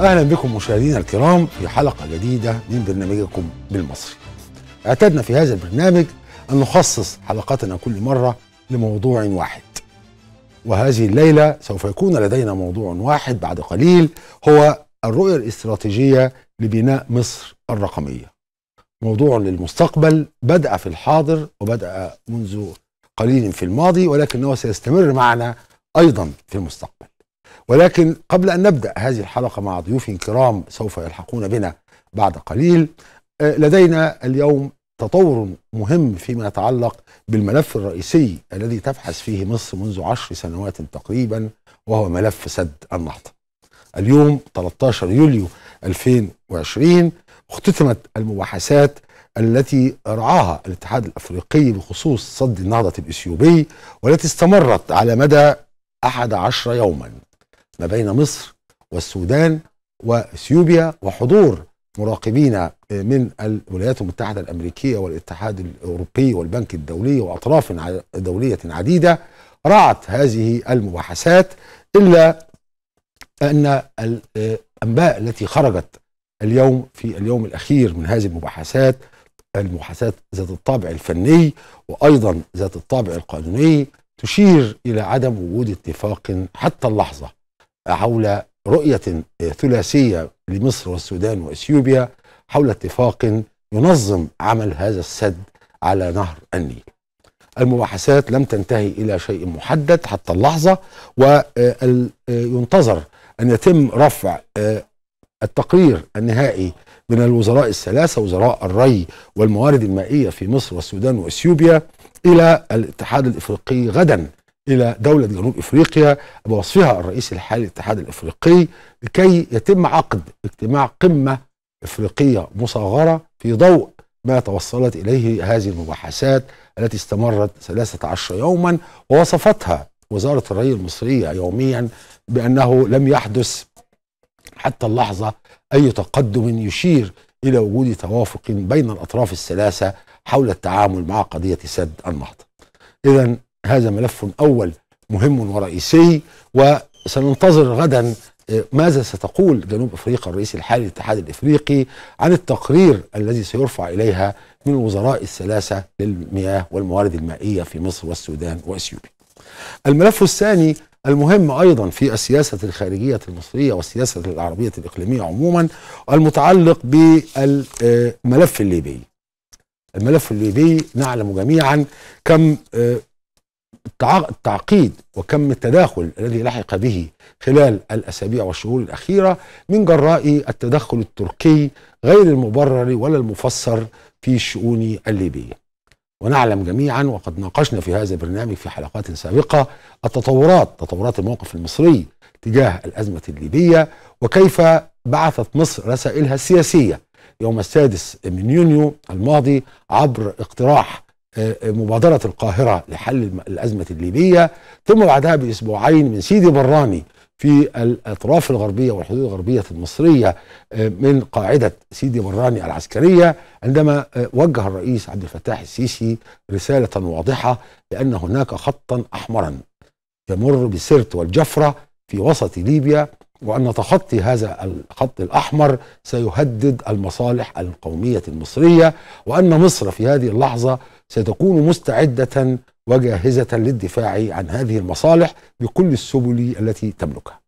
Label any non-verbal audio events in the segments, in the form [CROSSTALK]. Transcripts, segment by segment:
اهلا بكم مشاهدينا الكرام في حلقه جديده من برنامجكم بالمصري. اعتدنا في هذا البرنامج ان نخصص حلقتنا كل مره لموضوع واحد. وهذه الليله سوف يكون لدينا موضوع واحد بعد قليل هو الرؤيه الاستراتيجيه لبناء مصر الرقميه. موضوع للمستقبل بدا في الحاضر وبدا منذ قليل في الماضي ولكنه سيستمر معنا ايضا في المستقبل. ولكن قبل أن نبدأ هذه الحلقة مع ضيوف كرام سوف يلحقون بنا بعد قليل آه، لدينا اليوم تطور مهم فيما يتعلق بالملف الرئيسي الذي تبحث فيه مصر منذ عشر سنوات تقريبا وهو ملف سد النهضة اليوم 13 يوليو 2020 اختتمت المباحثات التي رعاها الاتحاد الافريقي بخصوص صد النهضه الاثيوبي والتي استمرت على مدى 11 يوما ما بين مصر والسودان واثيوبيا وحضور مراقبين من الولايات المتحده الامريكيه والاتحاد الاوروبي والبنك الدولي واطراف دوليه عديده رعت هذه المباحثات الا ان الانباء التي خرجت اليوم في اليوم الاخير من هذه المباحثات المباحثات ذات الطابع الفني وايضا ذات الطابع القانوني تشير الى عدم وجود اتفاق حتى اللحظه حول رؤية ثلاثية لمصر والسودان وإثيوبيا حول اتفاق ينظم عمل هذا السد على نهر النيل المباحثات لم تنتهي إلى شيء محدد حتى اللحظة وينتظر أن يتم رفع آه، التقرير النهائي من الوزراء الثلاثة وزراء الري والموارد المائية في مصر والسودان وإثيوبيا إلى الاتحاد الإفريقي غدا الى دوله جنوب افريقيا بوصفها الرئيس الحالي الاتحاد الافريقي لكي يتم عقد اجتماع قمه افريقيه مصغره في ضوء ما توصلت اليه هذه المباحثات التي استمرت 13 يوما ووصفتها وزاره الري المصريه يوميا بانه لم يحدث حتى اللحظه اي تقدم يشير الى وجود توافق بين الاطراف الثلاثه حول التعامل مع قضيه سد النهضه. اذا هذا ملف أول مهم ورئيسي وسننتظر غدا آه، ماذا ستقول جنوب افريقيا الرئيس الحالي للاتحاد الافريقي عن التقرير الذي سيرفع اليها من الوزراء الثلاثه للمياه والموارد المائيه في مصر والسودان واثيوبيا. الملف الثاني المهم ايضا في السياسه الخارجيه المصريه والسياسه العربيه الاقليميه عموما المتعلق بالملف الليبي. الملف الليبي نعلم جميعا كم آه، التعقيد وكم التداخل الذي لحق به خلال الأسابيع والشهور الأخيرة من جراء التدخل التركي غير المبرر ولا المفسر في الشؤون الليبية ونعلم جميعا وقد ناقشنا في هذا البرنامج في حلقات سابقة التطورات تطورات الموقف المصري تجاه الأزمة الليبية وكيف بعثت مصر رسائلها السياسية يوم السادس من يونيو الماضي عبر اقتراح آه، مبادرة القاهرة لحل الأزمة الليبية ثم بعدها بأسبوعين من سيدي براني في الأطراف الغربية والحدود الغربية المصرية آه، من قاعدة سيدي براني العسكرية عندما آه، وجه الرئيس عبد الفتاح السيسي رسالة واضحة بأن هناك خطا أحمرا يمر بسرت والجفرة في وسط ليبيا وأن تخطي هذا الخط الأحمر سيهدد المصالح القومية المصرية وأن مصر في هذه اللحظة ستكون مستعدة وجاهزة للدفاع عن هذه المصالح بكل السبل التي تملكها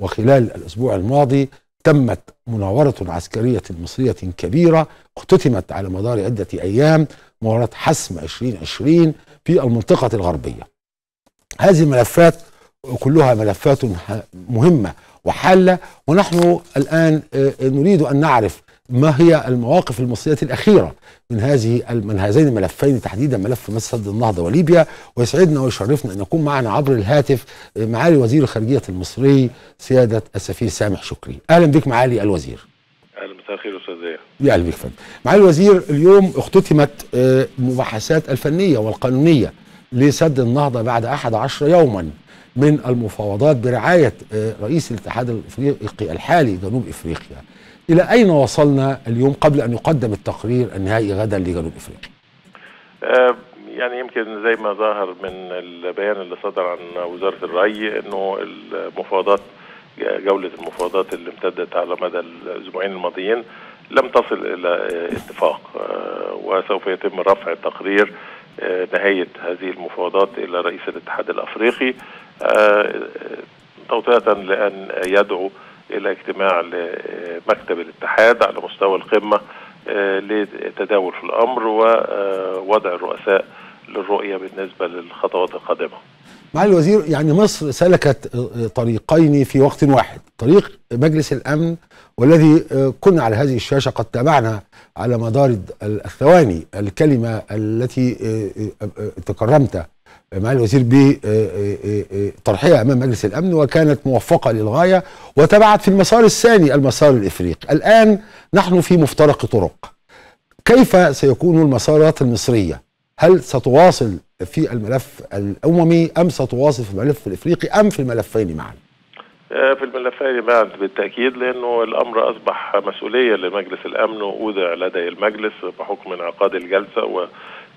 وخلال الأسبوع الماضي تمت مناورة عسكرية مصرية كبيرة اختتمت على مدار عدة أيام مباراة حسم 2020 في المنطقة الغربية هذه الملفات كلها ملفات مهمة وحالة ونحن الآن آه، نريد أن نعرف ما هي المواقف المصرية الأخيرة من هذه من هذين الملفين تحديدا ملف مسد النهضة وليبيا ويسعدنا ويشرفنا أن يكون معنا عبر الهاتف معالي وزير الخارجية المصري سيادة السفير سامح شكري أهلا بك معالي الوزير اهلا مساء الخير استاذ يا اهلا بك فندم معالي الوزير اليوم اختتمت المباحثات آه، الفنيه والقانونيه لسد النهضه بعد 11 يوما من المفاوضات برعايه آه، رئيس الاتحاد الافريقي الحالي جنوب افريقيا إلى أين وصلنا اليوم قبل أن يقدم التقرير النهائي غدا لجنوب أفريقيا؟ آه، يعني يمكن زي ما ظهر من البيان اللي صدر عن وزارة الري أنه المفاوضات جولة المفاوضات اللي امتدت على مدى الأسبوعين الماضيين لم تصل إلى اتفاق آه، وسوف يتم رفع تقرير آه، نهاية هذه المفاوضات إلى رئيس الاتحاد الأفريقي توطئة لأن يدعو الى اجتماع لمكتب الاتحاد على مستوى القمه آه، لتداول في الامر ووضع آه، الرؤساء للرؤيه بالنسبه للخطوات القادمه. معالي الوزير يعني مصر سلكت آه، طريقين في وقت واحد، طريق مجلس الامن والذي كنا على هذه الشاشه قد تابعنا على مدار الثواني الكلمه التي تكرمت معالي الوزير بطرحية آه، آه، آه، أمام مجلس الأمن وكانت موفقة للغاية وتبعت في المسار الثاني المسار الإفريقي الآن نحن في مفترق طرق كيف سيكون المسارات المصرية هل ستواصل في الملف الأممي أم ستواصل في الملف الإفريقي أم في الملفين معا في الملفين معا بالتأكيد لأنه الأمر أصبح مسؤولية لمجلس الأمن وأودع لدى المجلس بحكم انعقاد الجلسة و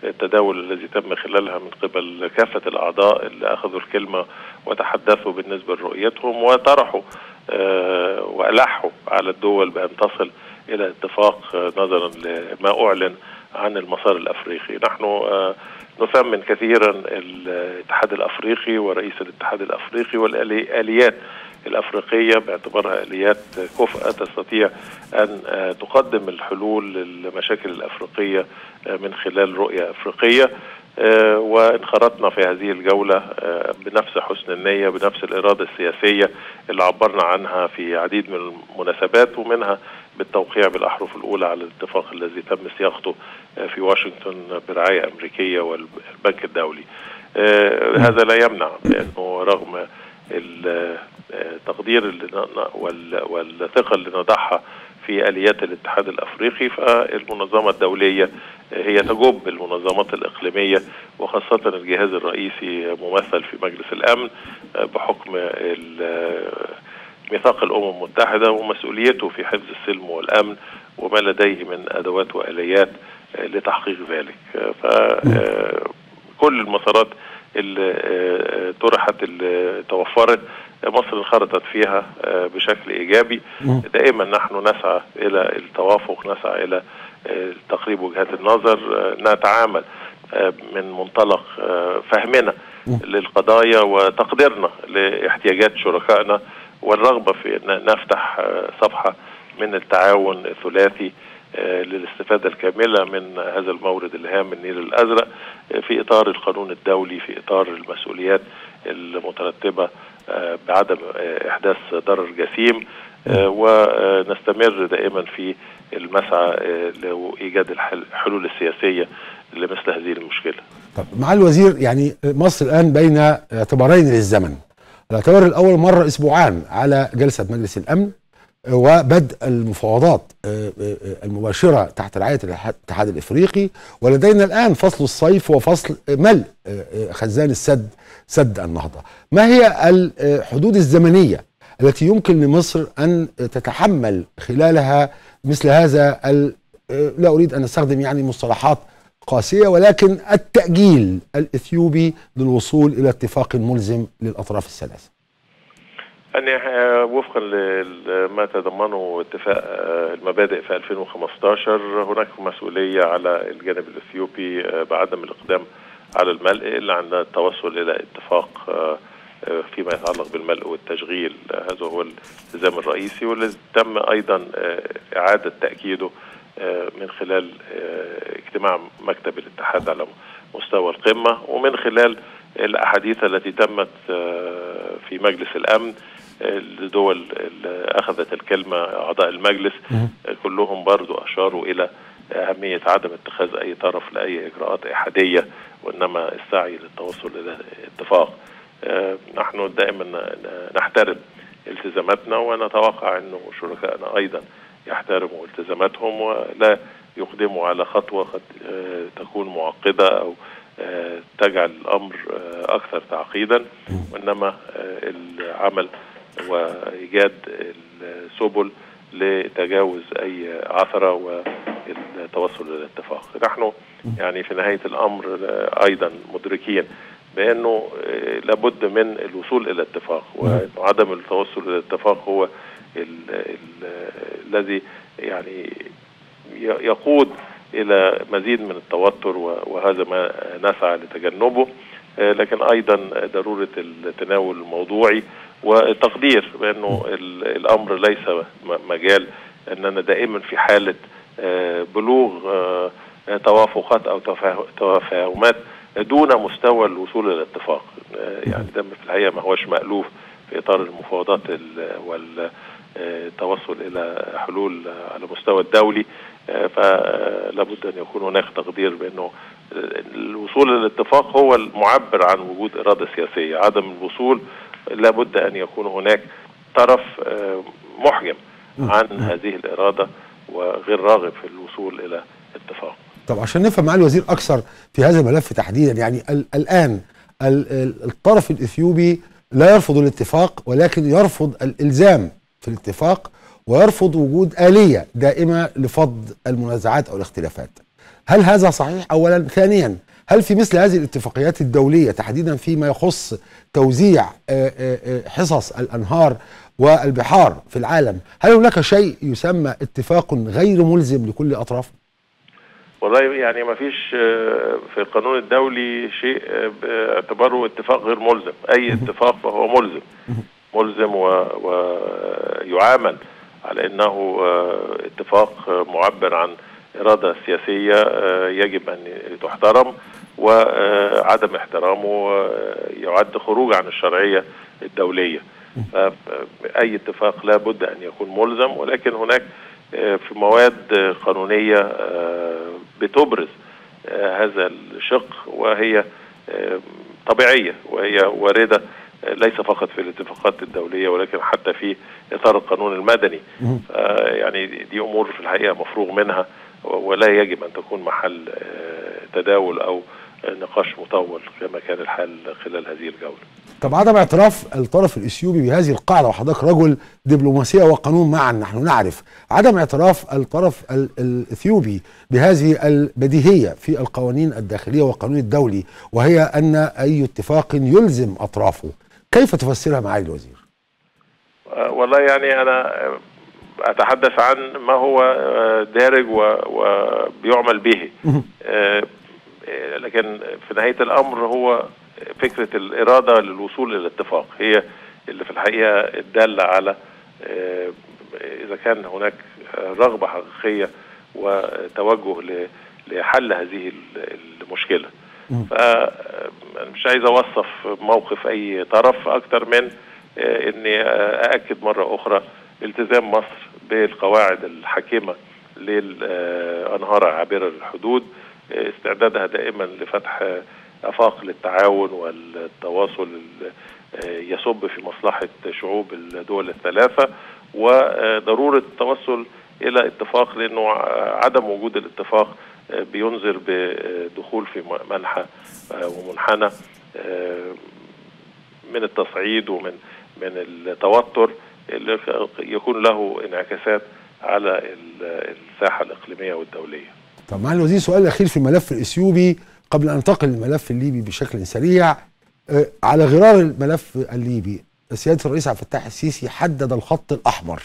التداول الذي تم خلالها من قبل كافة الأعضاء اللي أخذوا الكلمة وتحدثوا بالنسبة لرؤيتهم وطرحوا آه، وألحوا على الدول بأن تصل إلى اتفاق آه، نظرا لما أعلن عن المسار الأفريقي نحن آه، نثمن كثيرا الاتحاد الأفريقي ورئيس الاتحاد الأفريقي والآليات الافريقيه باعتبارها اليات كفأة تستطيع ان آه، تقدم الحلول للمشاكل الافريقيه آه، من خلال رؤيه افريقيه آه، وانخرطنا في هذه الجولة بنفس حسن النية بنفس الإرادة السياسية اللي عبرنا عنها في عديد من المناسبات ومنها بالتوقيع بالأحرف الأولى على الاتفاق الذي تم صياغته في واشنطن برعاية أمريكية والبنك الدولي هذا لا يمنع بأنه رغم التقدير والثقة اللي نضعها في آليات الاتحاد الأفريقي فالمنظمة الدولية هي تجب المنظمات الإقليمية وخاصة الجهاز الرئيسي ممثل في مجلس الأمن آه، بحكم آه، ميثاق الأمم المتحدة ومسؤوليته في حفظ السلم والأمن وما لديه من أدوات وآليات آه، لتحقيق ذلك فكل المسارات اللي طرحت اللي توفرت مصر انخرطت فيها آه، بشكل ايجابي دائما نحن نسعى الى التوافق نسعى الى آه، تقريب وجهات النظر آه، نتعامل من منطلق فهمنا للقضايا وتقديرنا لاحتياجات شركائنا والرغبه في ان نفتح صفحه من التعاون الثلاثي للاستفادة الكاملة من هذا المورد الهام النيل الأزرق في إطار القانون الدولي في إطار المسؤوليات المترتبة بعدم آه، احداث ضرر جسيم آه، ونستمر دائما في المسعى آه، لايجاد الحلول السياسيه لمثل هذه المشكله. طب مع الوزير يعني مصر الان بين اعتبارين للزمن. الاعتبار الاول مر اسبوعان على جلسه مجلس الامن وبدء المفاوضات المباشره تحت رعايه الاتحاد الافريقي ولدينا الان فصل الصيف وفصل ملء خزان السد سد النهضة ما هي الحدود الزمنية التي يمكن لمصر أن تتحمل خلالها مثل هذا لا أريد أن أستخدم يعني مصطلحات قاسية ولكن التأجيل الإثيوبي للوصول إلى اتفاق ملزم للأطراف الثلاثة يعني وفقا لما تضمنه اتفاق آه، المبادئ في 2015 هناك مسؤولية على الجانب الإثيوبي آه، بعدم الإقدام على الملء إلا عند التوصل إلى اتفاق آه، آه، فيما يتعلق بالملء والتشغيل هذا هو الالتزام الرئيسي والذي تم أيضا آه، إعادة تأكيده من خلال اجتماع مكتب الاتحاد على مستوى القمة ومن خلال الأحاديث التي تمت في مجلس الأمن الدول اللي أخذت الكلمة أعضاء المجلس كلهم برضو أشاروا إلى أهمية عدم اتخاذ أي طرف لأي إجراءات إحادية وإنما السعي للتوصل إلى اتفاق آه، نحن دائما نحترم التزاماتنا ونتوقع أنه شركائنا أيضا يحترموا التزاماتهم ولا يقدموا على خطوة قد آه، تكون معقدة أو آه، تجعل الأمر أكثر تعقيدا وإنما العمل وإيجاد السبل لتجاوز أي عثرة و التوصل الى نحن يعني في نهايه الامر آه، ايضا مدركين بانه آه، لابد من الوصول الى اتفاق نعم. وعدم التوصل الى اتفاق هو الذي يعني يقود الى مزيد من التوتر وهذا ما نسعى لتجنبه آه، لكن ايضا ضروره التناول الموضوعي وتقدير بانه نعم. الامر ليس مجال اننا دائما في حاله بلوغ آه، توافقات او تفاهمات دون مستوى الوصول الى اتفاق آه، يعني ده في الحقيقه ما هوش مالوف في اطار المفاوضات والتوصل آه، الى حلول على المستوى الدولي فلابد ان يكون هناك تقدير بانه الوصول الى الاتفاق هو المعبر عن وجود اراده سياسيه عدم الوصول لابد ان يكون هناك طرف محجم عن هذه الاراده وغير راغب في الوصول الى اتفاق. طب عشان نفهم مع الوزير اكثر في هذا الملف تحديدا يعني الان الطرف الاثيوبي لا يرفض الاتفاق ولكن يرفض الالزام في الاتفاق ويرفض وجود اليه دائمه لفض المنازعات او الاختلافات. هل هذا صحيح اولا؟ ثانيا هل في مثل هذه الاتفاقيات الدوليه تحديدا فيما يخص توزيع حصص الانهار والبحار في العالم هل هناك شيء يسمى اتفاق غير ملزم لكل أطراف؟ والله يعني ما فيش آه، في القانون الدولي شيء آه، اعتبره اتفاق غير ملزم أي اتفاق فهو ملزم ملزم ويعامل على أنه آه، اتفاق معبر عن إرادة سياسية يجب أن تحترم وعدم احترامه يعد خروج عن الشرعية الدولية فأي اتفاق لابد أن يكون ملزم ولكن هناك آه، في مواد آه، قانونية آه، بتبرز هذا الشق وهي طبيعية وهي واردة ليس فقط في الاتفاقات الدولية ولكن حتى في إطار القانون المدني يعني دي أمور في الحقيقة مفروغ منها ولا يجب أن تكون محل تداول أو نقاش مطول كما كان الحال خلال هذه الجوله. طب عدم اعتراف الطرف الاثيوبي بهذه القاعده وحضرتك رجل دبلوماسيه وقانون معا نحن نعرف عدم اعتراف الطرف الاثيوبي بهذه البديهيه في القوانين الداخليه والقانون الدولي وهي ان اي اتفاق يلزم اطرافه كيف تفسرها معالي الوزير؟ آه، والله يعني انا اتحدث عن ما هو آه، دارج وبيعمل به آه، لكن في نهاية الأمر هو فكرة الإرادة للوصول إلى اتفاق هي اللي في الحقيقة الدالة على آه، إذا كان هناك رغبة حقيقية وتوجه لحل هذه المشكلة آه، مش عايز أوصف موقف أي طرف أكتر من أني أأكد مرة أخرى التزام مصر بالقواعد الحكيمة للأنهار عابرة للحدود استعدادها دائما لفتح افاق للتعاون والتواصل يصب في مصلحه شعوب الدول الثلاثه وضروره التوصل الى اتفاق لانه عدم وجود الاتفاق بينذر بدخول في منحى ومنحنى من التصعيد ومن من التوتر اللي يكون له انعكاسات على الساحه الاقليميه والدوليه طب معالي الوزير سؤال الاخير في الملف الاثيوبي قبل ان انتقل للملف الليبي بشكل سريع أه على غرار الملف الليبي سياده الرئيس عبد الفتاح السيسي حدد الخط الاحمر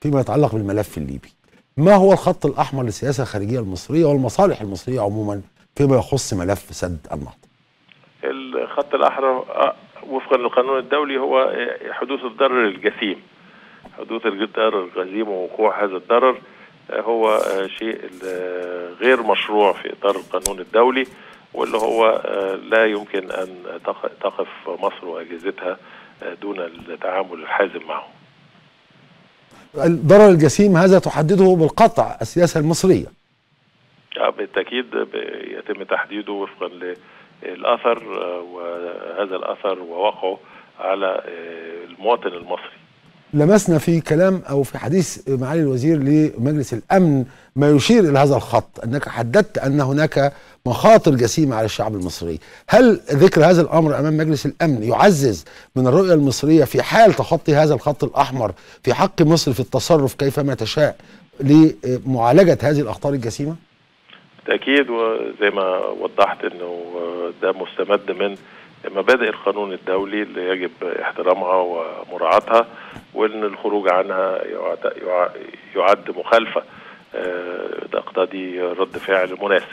فيما يتعلق بالملف الليبي ما هو الخط الاحمر للسياسه الخارجيه المصريه والمصالح المصريه عموما فيما يخص ملف سد النهضه الخط الاحمر آه، وفقا للقانون الدولي هو حدوث الضرر الجسيم حدوث الضرر الجسيم ووقوع هذا الضرر هو آه، شيء آه، غير مشروع في اطار القانون الدولي واللي هو آه، لا يمكن ان تقف مصر واجهزتها دون التعامل الحازم معه. الضرر الجسيم هذا تحدده بالقطع السياسه المصريه. بالتاكيد يتم تحديده وفقا للاثر وهذا الاثر ووقعه على المواطن المصري. لمسنا في كلام او في حديث معالي الوزير لمجلس الامن ما يشير الى هذا الخط انك حددت ان هناك مخاطر جسيمه على الشعب المصري هل ذكر هذا الامر امام مجلس الامن يعزز من الرؤيه المصريه في حال تخطي هذا الخط الاحمر في حق مصر في التصرف كيفما تشاء لمعالجه هذه الاخطار الجسيمه بالتاكيد وزي ما وضحت انه آه، ده مستمد من مبادئ القانون الدولي اللي يجب احترامها ومراعاتها وان الخروج عنها يعد مخالفه تقتضي آه، رد فعل مناسب.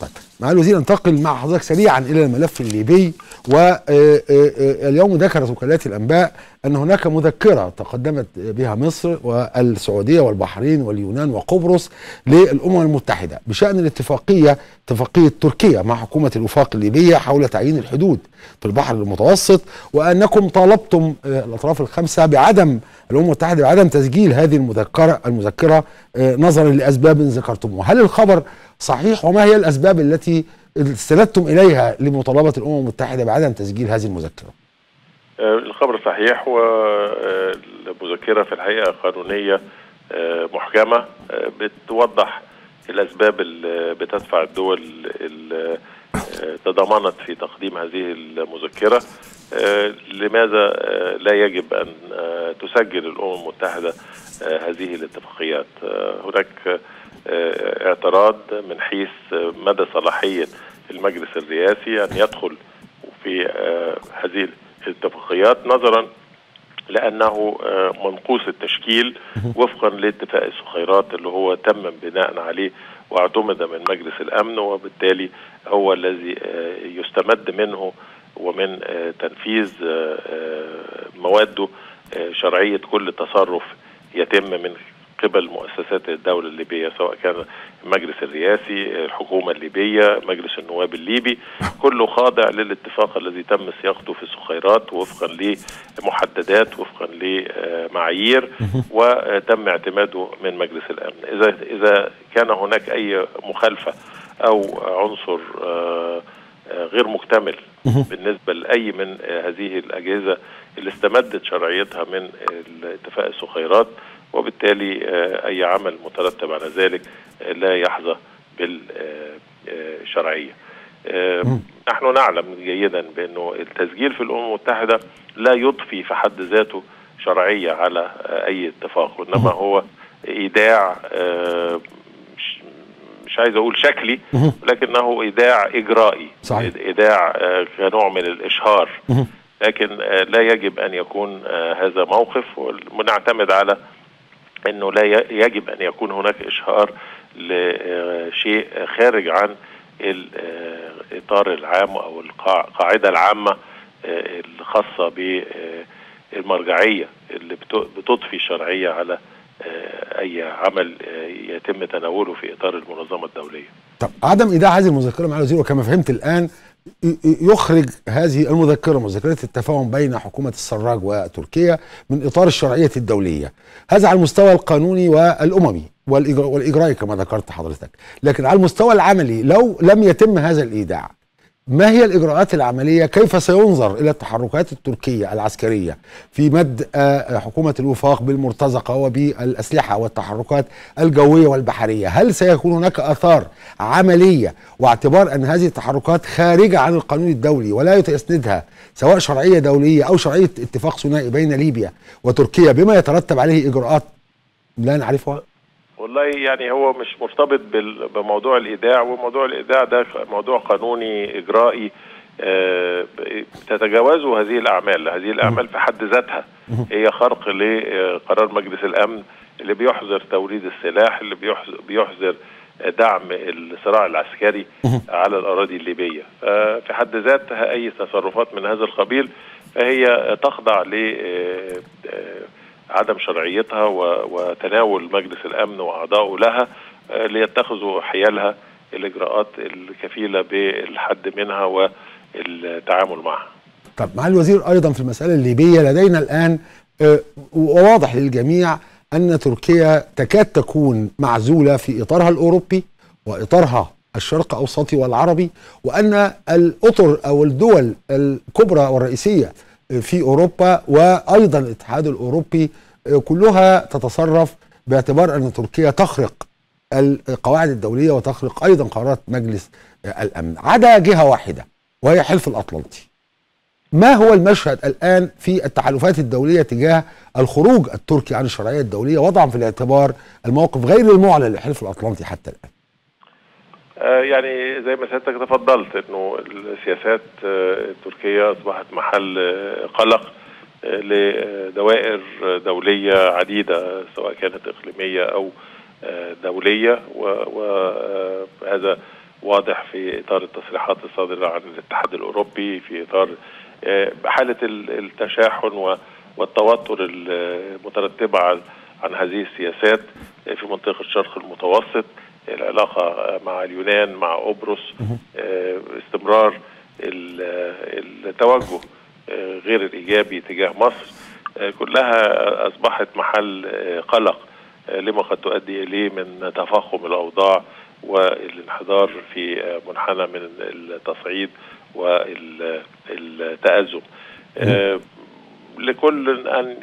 طيب معالي الوزير انتقل مع حضرتك سريعا الى الملف الليبي واليوم آه، آه، آه، ذكرت وكالات الأنباء أن هناك مذكرة تقدمت بها مصر والسعودية والبحرين واليونان وقبرص للأمم المتحدة بشأن الاتفاقية اتفاقية تركيا مع حكومة الوفاق الليبية حول تعيين الحدود في البحر المتوسط وأنكم طالبتم الأطراف الخمسة بعدم الأمم المتحدة بعدم تسجيل هذه المذكرة المذكرة نظرا لأسباب ذكرتموها هل الخبر صحيح وما هي الأسباب التي استندتم اليها لمطالبه الامم المتحده بعدم تسجيل هذه المذكره. آه، الخبر صحيح والمذكره آه، في الحقيقه قانونيه آه، محكمه بتوضح الاسباب اللي بتدفع الدول اللي تضمنت في تقديم هذه المذكره لماذا لا يجب ان تسجل الامم المتحده هذه الاتفاقيات هناك آه، اعتراض من حيث مدى صلاحية المجلس الرئاسي أن يدخل في آه، هذه الاتفاقيات نظرا لأنه آه، منقوص التشكيل وفقا لاتفاق السخيرات اللي هو تم بناء عليه واعتمد من مجلس الأمن وبالتالي هو الذي يستمد منه ومن تنفيذ مواده شرعية كل تصرف يتم من قبل مؤسسات الدولة الليبية سواء كان المجلس الرئاسي الحكومة الليبية مجلس النواب الليبي كله خاضع للاتفاق الذي تم صياغته في السخيرات وفقا لمحددات وفقا لمعايير وتم اعتماده من مجلس الأمن إذا إذا كان هناك أي مخالفة أو عنصر آه، غير مكتمل بالنسبة لأي من هذه الأجهزة اللي استمدت شرعيتها من اتفاق السخيرات وبالتالي آه، أي عمل مترتب على ذلك آه، لا يحظى بالشرعية آه، نحن نعلم جيدا بأنه التسجيل في الأمم المتحدة لا يضفي في حد ذاته شرعية على أي اتفاق وإنما هو إيداع مش عايز اقول شكلي لكنه ايداع اجرائي صحيح. ايداع كنوع من الاشهار لكن لا يجب ان يكون هذا موقف ونعتمد على انه لا يجب ان يكون هناك اشهار لشيء خارج عن الاطار آه، العام او القاعده العامه آه، الخاصه بالمرجعيه اللي بتضفي شرعيه على آه، اي عمل يتم تناوله في اطار المنظمه الدوليه. طب عدم ايداع هذه المذكره مع الوزير وكما فهمت الان يخرج هذه المذكرة مذكرة التفاهم بين حكومة السراج وتركيا من إطار الشرعية الدولية هذا على المستوى القانوني والأممي والإجرائي كما ذكرت حضرتك لكن على المستوى العملي لو لم يتم هذا الإيداع ما هي الإجراءات العملية كيف سينظر إلى التحركات التركية العسكرية في مد آه، حكومة الوفاق بالمرتزقة وبالأسلحة والتحركات الجوية والبحرية هل سيكون هناك آثار عملية واعتبار أن هذه التحركات خارجة عن القانون الدولي ولا يتسندها سواء شرعية دولية أو شرعية اتفاق ثنائي بين ليبيا وتركيا بما يترتب عليه إجراءات لا نعرفها والله يعني هو مش مرتبط بموضوع الايداع وموضوع الايداع ده موضوع قانوني اجرائي آه، تتجاوزه هذه الاعمال هذه الاعمال في حد ذاتها هي خرق لقرار مجلس الامن اللي بيحظر توريد السلاح اللي بيحظر دعم الصراع العسكري على الاراضي الليبيه في حد ذاتها اي تصرفات من هذا القبيل فهي تخضع ل آه، آه، عدم شرعيتها وتناول مجلس الامن واعضائه لها آه، ليتخذوا حيالها الاجراءات الكفيله بالحد منها والتعامل معها. طب مع الوزير ايضا في المساله الليبيه لدينا الان آه، وواضح للجميع ان تركيا تكاد تكون معزوله في اطارها الاوروبي واطارها الشرق اوسطي والعربي وان الاطر او الدول الكبرى والرئيسيه في اوروبا وايضا الاتحاد الاوروبي آه، كلها تتصرف باعتبار ان تركيا تخرق القواعد الدوليه وتخرق ايضا قرارات مجلس آه، الامن عدا جهه واحده وهي حلف الاطلنطي ما هو المشهد الان في التحالفات الدوليه تجاه الخروج التركي عن الشرعيه الدوليه وضعا في الاعتبار الموقف غير المعلن للحلف الاطلنطي حتى الان آه، يعني زي ما سيادتك تفضلت انه السياسات آه، التركيه اصبحت محل آه، قلق لدوائر دوليه عديده سواء كانت اقليميه او دوليه وهذا واضح في اطار التصريحات الصادره عن الاتحاد الاوروبي في اطار حاله التشاحن والتوتر المترتبه عن هذه السياسات في منطقه الشرق المتوسط العلاقه مع اليونان مع قبرص آه، استمرار التوجه آه، غير الايجابي تجاه مصر آه، كلها اصبحت محل قلق لما قد تؤدي اليه من تفاقم الاوضاع والانحدار في منحنى من التصعيد والتأزم لكل أن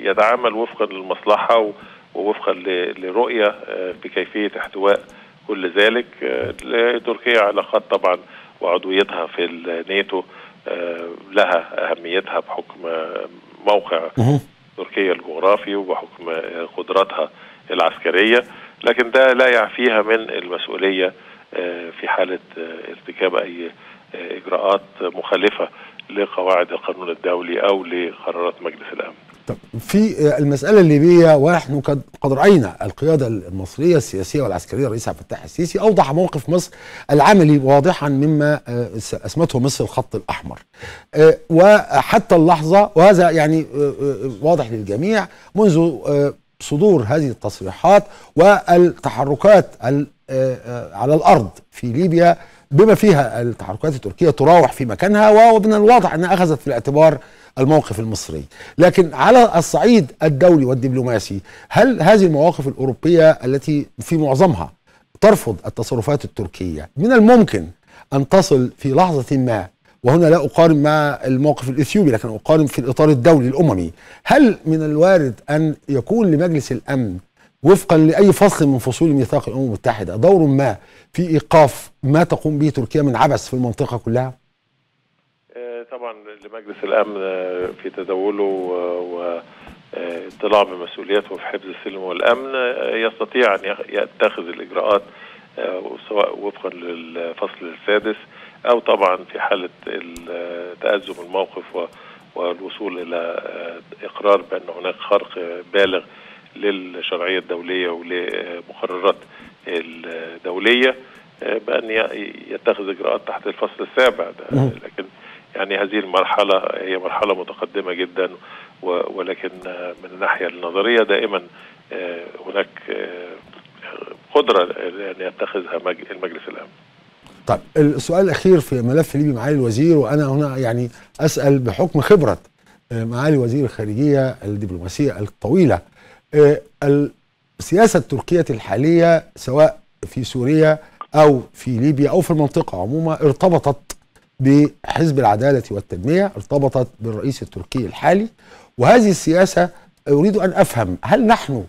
يتعامل وفقا للمصلحة ووفقا لرؤية آه، بكيفية احتواء كل ذلك آه، لتركيا علاقات طبعا وعضويتها في الناتو آه، لها أهميتها بحكم موقع تركيا الجغرافي وبحكم قدراتها العسكرية لكن ده لا يعفيها من المسؤولية في حالة ارتكاب أي إجراءات مخالفة لقواعد القانون الدولي أو لقرارات مجلس الأمن طب في آه، المساله الليبيه ونحن قد راينا القياده المصريه السياسيه والعسكريه الرئيس عبد الفتاح السيسي اوضح موقف مصر العملي واضحا مما آه، اسمته مصر الخط الاحمر آه، وحتى اللحظه وهذا يعني واضح للجميع منذ صدور هذه التصريحات والتحركات على الارض في ليبيا بما فيها التحركات التركية تراوح في مكانها ومن الواضح أنها أخذت في الاعتبار الموقف المصري لكن على الصعيد الدولي والدبلوماسي هل هذه المواقف الأوروبية التي في معظمها ترفض التصرفات التركية من الممكن أن تصل في لحظة ما وهنا لا أقارن مع الموقف الإثيوبي لكن أقارن في الإطار الدولي الأممي هل من الوارد أن يكون لمجلس الأمن وفقا لاي فصل من فصول ميثاق الامم المتحده دور ما في ايقاف ما تقوم به تركيا من عبث في المنطقه كلها؟ آه، طبعا لمجلس الامن آه، في تداوله آه، واطلاع بمسؤولياته في حفظ السلم والامن يستطيع ان يتخذ الاجراءات سواء وفقا للفصل السادس او طبعا في حاله تازم الموقف والوصول الى اقرار بان هناك خرق بالغ للشرعية الدولية ولمقررات الدولية آه، بأن يتخذ إجراءات تحت الفصل السابع ده نعم. لكن يعني هذه المرحلة هي مرحلة متقدمة جدا ولكن آه، من الناحية النظرية دائما آه، هناك قدرة أن يتخذها المجلس الأمن طيب السؤال الأخير في ملف ليبي معالي الوزير وأنا هنا يعني أسأل بحكم خبرة معالي وزير الخارجية الدبلوماسية الطويلة آه، السياسه التركيه الحاليه سواء في سوريا او في ليبيا او في المنطقه عموما ارتبطت بحزب العداله والتنميه، ارتبطت بالرئيس التركي الحالي وهذه السياسه اريد ان افهم هل نحن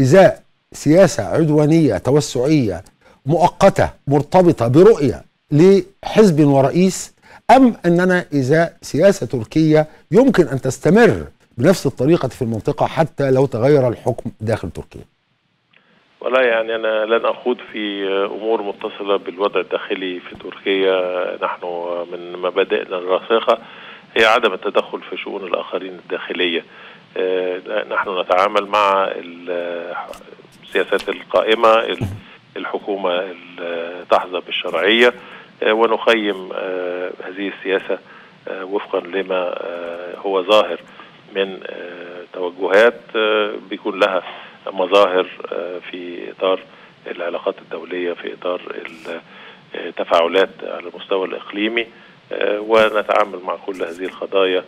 إذا سياسه عدوانيه توسعيه مؤقته مرتبطه برؤيه لحزب ورئيس ام اننا إذا سياسه تركيه يمكن ان تستمر بنفس الطريقة في المنطقة حتى لو تغير الحكم داخل تركيا ولا يعني أنا لن أخوض في أمور متصلة بالوضع الداخلي في تركيا نحن من مبادئنا الراسخة هي عدم التدخل في شؤون الآخرين الداخلية آه، نحن نتعامل مع السياسات القائمة الحكومة تحظى بالشرعية آه، ونقيم آه، هذه السياسة وفقا لما هو ظاهر من آه، توجهات آه، بيكون لها مظاهر آه، في اطار العلاقات الدوليه في اطار التفاعلات على المستوى الاقليمي ونتعامل مع كل هذه القضايا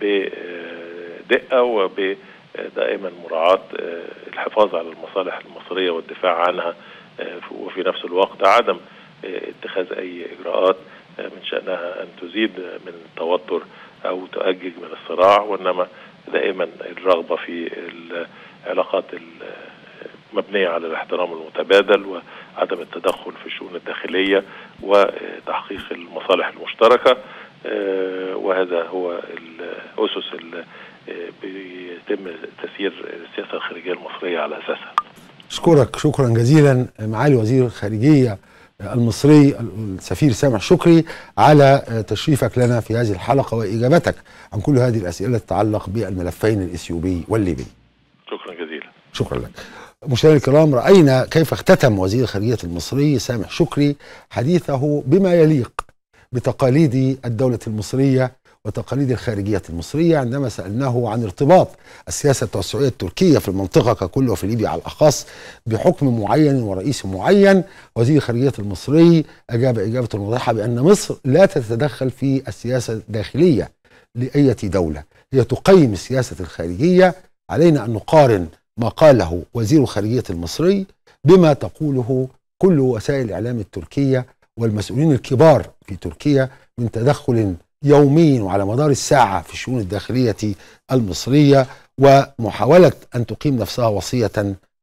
بدقه وبدائما مراعاه الحفاظ على المصالح المصريه والدفاع عنها وفي نفس الوقت عدم اتخاذ اي اجراءات من شانها ان تزيد من التوتر أو تؤجج من الصراع وإنما دائما الرغبة في العلاقات المبنيه على الاحترام المتبادل وعدم التدخل في الشؤون الداخلية وتحقيق المصالح المشتركة آه، وهذا هو الأسس اللي بيتم تسيير السياسة الخارجية المصرية على أساسها أشكرك شكرا جزيلا معالي وزير الخارجية المصري السفير سامح شكري على تشريفك لنا في هذه الحلقة وإجابتك عن كل هذه الأسئلة تتعلق بالملفين الإثيوبي والليبي شكرا جزيلا شكرا لك مشاهدينا الكرام رأينا كيف اختتم وزير الخارجية المصري سامح شكري حديثه بما يليق بتقاليد الدولة المصرية وتقاليد الخارجية المصرية عندما سألناه عن ارتباط السياسة التوسعية التركية في المنطقة ككل وفي ليبيا على الأخص بحكم معين ورئيس معين وزير الخارجية المصري أجاب إجابة واضحة بأن مصر لا تتدخل في السياسة الداخلية لأية دولة هي تقيم السياسة الخارجية علينا أن نقارن ما قاله وزير الخارجية المصري بما تقوله كل وسائل الإعلام التركية والمسؤولين الكبار في تركيا من تدخل يوميا وعلى مدار الساعة في الشؤون الداخلية المصرية ومحاولة أن تقيم نفسها وصية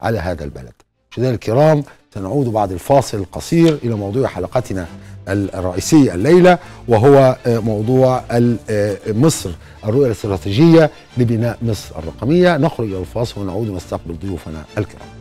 على هذا البلد مشاهدينا الكرام سنعود بعد الفاصل القصير إلى موضوع حلقتنا الرئيسية الليلة وهو آه، موضوع آه، مصر الرؤية الاستراتيجية لبناء مصر الرقمية نخرج إلى الفاصل ونعود ونستقبل ضيوفنا الكرام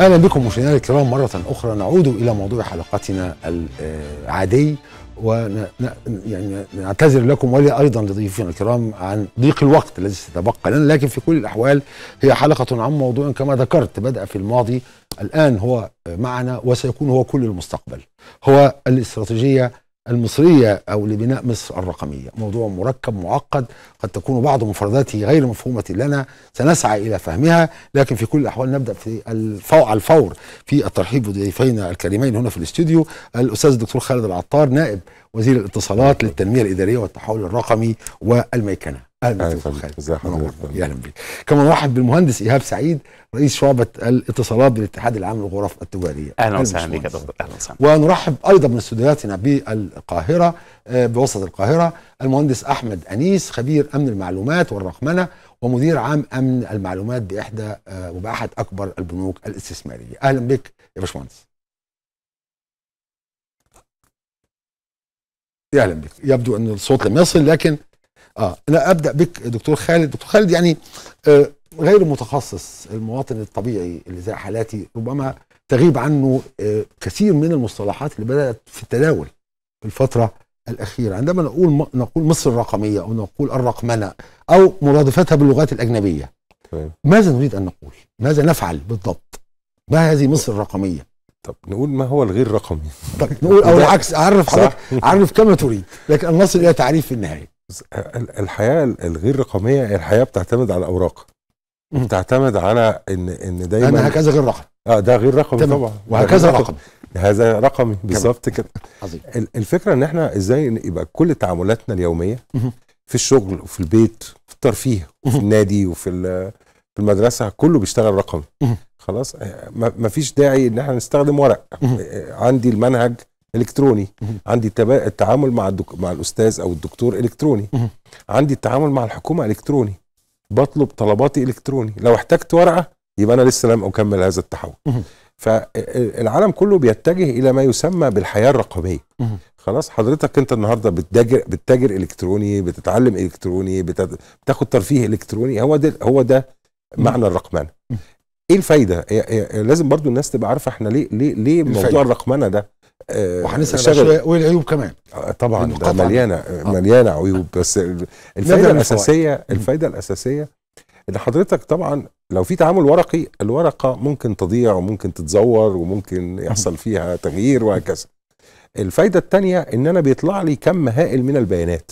اهلا بكم مشاهدينا الكرام مره اخرى نعود الى موضوع حلقتنا العادي و يعني نعتذر لكم ولي ايضا لضيوفنا الكرام عن ضيق الوقت الذي ستبقى لنا لكن في كل الاحوال هي حلقه عن موضوع كما ذكرت بدا في الماضي الان هو معنا وسيكون هو كل المستقبل هو الاستراتيجيه المصرية أو لبناء مصر الرقمية موضوع مركب معقد قد تكون بعض مفرداته غير مفهومة لنا سنسعى إلى فهمها لكن في كل الأحوال نبدأ في الفو... على الفور في الترحيب بضيفينا الكريمين هنا في الاستوديو الأستاذ الدكتور خالد العطار نائب وزير الاتصالات للتنمية الإدارية والتحول الرقمي والميكنة اهلا بك ازي حضرتك اهلا بك كما نرحب بالمهندس ايهاب سعيد رئيس شعبه الاتصالات بالاتحاد العام للغرف التجاريه اهلا وسهلا بك يا دكتور اهلا وسهلا ونرحب ايضا من استوديوهاتنا بالقاهره آه، بوسط القاهره المهندس احمد انيس خبير امن المعلومات والرقمنه ومدير عام امن المعلومات باحدى آه، وباحد اكبر البنوك الاستثماريه اهلا بك يا باشمهندس اهلا بك يبدو ان الصوت لم يصل لكن اه انا ابدا بك دكتور خالد دكتور خالد يعني آه غير متخصص المواطن الطبيعي اللي زي حالاتي ربما تغيب عنه آه كثير من المصطلحات اللي بدات في التداول في الفتره الاخيره عندما نقول نقول مصر الرقميه او نقول الرقمنه او مرادفتها باللغات الاجنبيه طيب. ماذا نريد ان نقول ماذا نفعل بالضبط ما هذه مصر الرقميه طب نقول ما هو الغير رقمي طب نقول او [LAUGHS] العكس اعرف حضرتك اعرف كما تريد لكن ان نصل الى تعريف في النهايه الحياه الغير رقميه الحياه بتعتمد على الاوراق بتعتمد على ان ان دايما انا هكذا غير رقمي اه ده غير رقمي طبعا وهكذا رقمي هذا رقمي بالظبط كده عظيم الفكره ان احنا ازاي يبقى كل تعاملاتنا اليوميه في الشغل وفي البيت وفي الترفيه وفي النادي وفي في المدرسه كله بيشتغل رقمي خلاص آه، ما فيش داعي ان احنا نستخدم ورق آه، عندي المنهج الكتروني عندي التعامل مع الدك... مع الاستاذ او الدكتور الكتروني عندي التعامل مع الحكومه الكتروني بطلب طلباتي الكتروني لو احتجت ورقه يبقى انا لسه لم اكمل هذا التحول فالعالم كله بيتجه الى ما يسمى بالحياه الرقميه خلاص حضرتك انت النهارده بتتاجر بتتاجر الكتروني بتتعلم الكتروني بتت... بتاخد ترفيه الكتروني هو ده هو ده معنى الرقمنه ايه الفايده؟ إيه، إيه، لازم برضو الناس تبقى عارفه احنا ليه ليه ليه موضوع الرقمنه ده آه، وهنسال شويه والعيوب كمان آه، طبعا ده مليانه آه. مليانه عيوب بس الفائده الاساسيه الفائده الاساسيه ان حضرتك طبعا لو في تعامل ورقي الورقه ممكن تضيع وممكن تتزور وممكن يحصل فيها تغيير وهكذا الفايده الثانيه ان انا بيطلع لي كم هائل من البيانات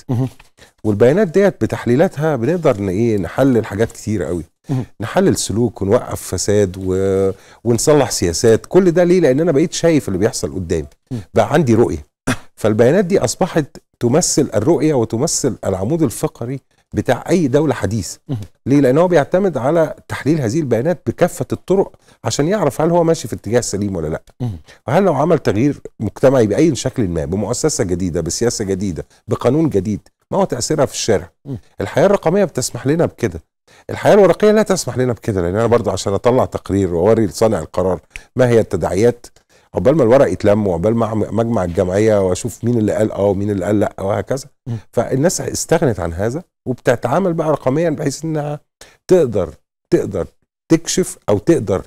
والبيانات ديت بتحليلاتها بنقدر ايه نحلل حاجات كتير قوي نحلل سلوك ونوقف فساد و... ونصلح سياسات كل ده ليه لان انا بقيت شايف اللي بيحصل قدامي بقى عندي رؤيه فالبيانات دي اصبحت تمثل الرؤيه وتمثل العمود الفقري بتاع اي دوله حديث ليه لان هو بيعتمد على تحليل هذه البيانات بكافه الطرق عشان يعرف هل هو ماشي في اتجاه سليم ولا لا وهل لو عمل تغيير مجتمعي باي شكل ما بمؤسسه جديده بسياسه جديده بقانون جديد ما هو تاثيرها في الشارع الحياه الرقميه بتسمح لنا بكده الحياه الورقيه لا تسمح لنا بكده لان انا برضو عشان اطلع تقرير واوري لصانع القرار ما هي التداعيات عقبال ما الورق يتلم وعقبال ما مجمع الجمعيه واشوف مين اللي قال اه ومين اللي قال لا وهكذا فالناس استغنت عن هذا وبتتعامل بقى رقميا بحيث انها تقدر تقدر تكشف او تقدر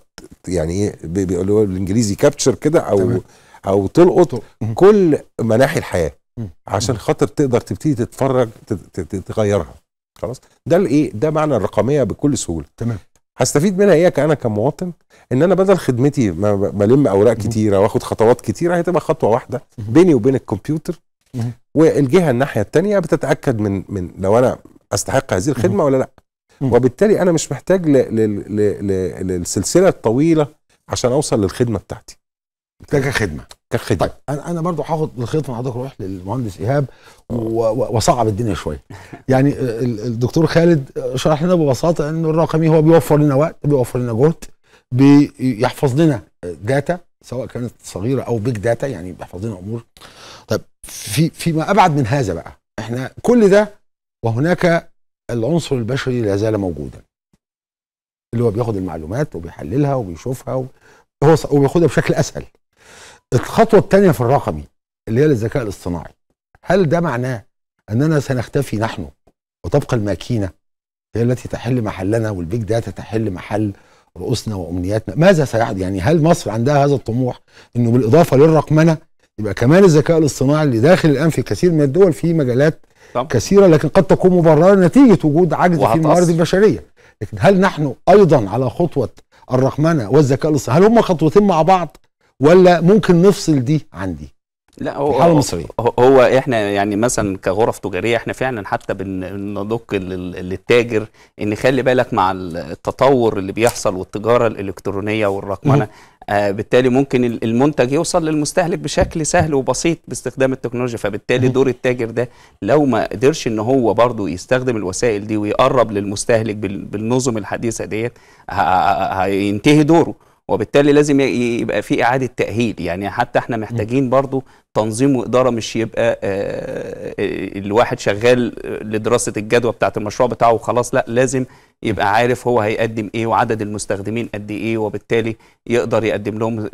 يعني ايه بيقولوا بالانجليزي كابتشر كده او تمام. او تلقط كل مناحي الحياه عشان خاطر تقدر تبتدي تتفرج تغيرها خلاص ده الايه ده معنى الرقميه بكل سهوله تمام هستفيد منها ايه انا كمواطن ان انا بدل خدمتي ما بلم اوراق كتيره واخد خطوات كتيره هتبقى خطوه واحده بيني وبين الكمبيوتر والجهه الناحيه الثانيه بتتاكد من من لو انا استحق هذه الخدمه ولا لا وبالتالي انا مش محتاج للسلسله الطويله عشان اوصل للخدمه بتاعتي محتاجه خدمه كخدمه طيب انا انا برضه هاخد الخيط من حضرتك واروح للمهندس ايهاب واصعب الدنيا شويه [LAUGHS] يعني الدكتور خالد شرح لنا ببساطه ان الرقمي إيه، هو بيوفر لنا وقت بيوفر لنا جهد بيحفظ لنا داتا سواء كانت صغيره او بيج داتا يعني بيحفظ لنا امور طيب في فيما ابعد من هذا بقى احنا كل ده وهناك العنصر البشري لا زال موجودا اللي هو بياخد المعلومات وبيحللها وبيشوفها هو وبياخدها بشكل اسهل الخطوه الثانيه في الرقمي اللي هي الذكاء الاصطناعي هل ده معناه اننا سنختفي نحن وتبقى الماكينه هي التي تحل محلنا والبيج داتا تحل محل رؤوسنا وامنياتنا ماذا سيحدث يعني هل مصر عندها هذا الطموح انه بالاضافه للرقمنه يبقى كمان الذكاء الاصطناعي اللي داخل الان في كثير من الدول في مجالات طب. كثيره لكن قد تكون مبرره نتيجه وجود عجز في الموارد البشريه لكن هل نحن ايضا على خطوه الرقمنه والذكاء الاصطناعي هل هما خطوتين مع بعض ولا ممكن نفصل دي عن دي لا هو الحاله المصريه هو احنا يعني مثلا كغرف تجاريه احنا فعلا حتى بندق للتاجر ان خلي بالك مع التطور اللي بيحصل والتجاره الالكترونيه والرقمنه آه بالتالي ممكن المنتج يوصل للمستهلك بشكل سهل وبسيط باستخدام التكنولوجيا فبالتالي دور التاجر ده لو ما قدرش ان هو برضه يستخدم الوسائل دي ويقرب للمستهلك بالنظم الحديثه ديت هينتهي دوره وبالتالي لازم يبقى في اعاده تاهيل يعني حتى احنا محتاجين برضو تنظيم واداره مش يبقى آه، آه، الواحد شغال لدراسه الجدوى بتاعه المشروع بتاعه وخلاص لا لازم يبقى عارف هو هيقدم ايه وعدد المستخدمين قد ايه وبالتالي يقدر يقدم لهم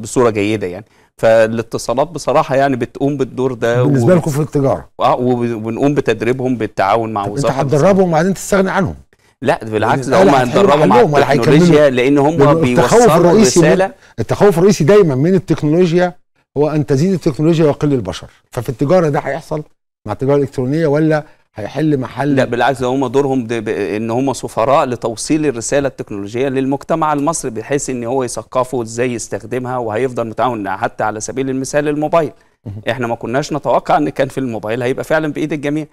بصوره جيده يعني فالاتصالات بصراحه يعني بتقوم بالدور ده بالنسبه و... لكم في التجاره اه وبنقوم بتدريبهم بالتعاون مع وزاره انت هتدربهم وبعدين تستغني عنهم لا بالعكس ده هم هيتدربوا على التكنولوجيا لان هم بيوصلوا رساله التخوف الرئيسي دايما من التكنولوجيا هو ان تزيد التكنولوجيا ويقل البشر ففي التجاره ده هيحصل مع التجاره الالكترونيه ولا هيحل محل لا بالعكس هم دورهم ان هم سفراء لتوصيل الرساله التكنولوجيه للمجتمع المصري بحيث ان هو يثقفه ازاي يستخدمها وهيفضل متعاون حتى على سبيل المثال الموبايل احنا ما كناش نتوقع ان كان في الموبايل هيبقى فعلا بايد الجميع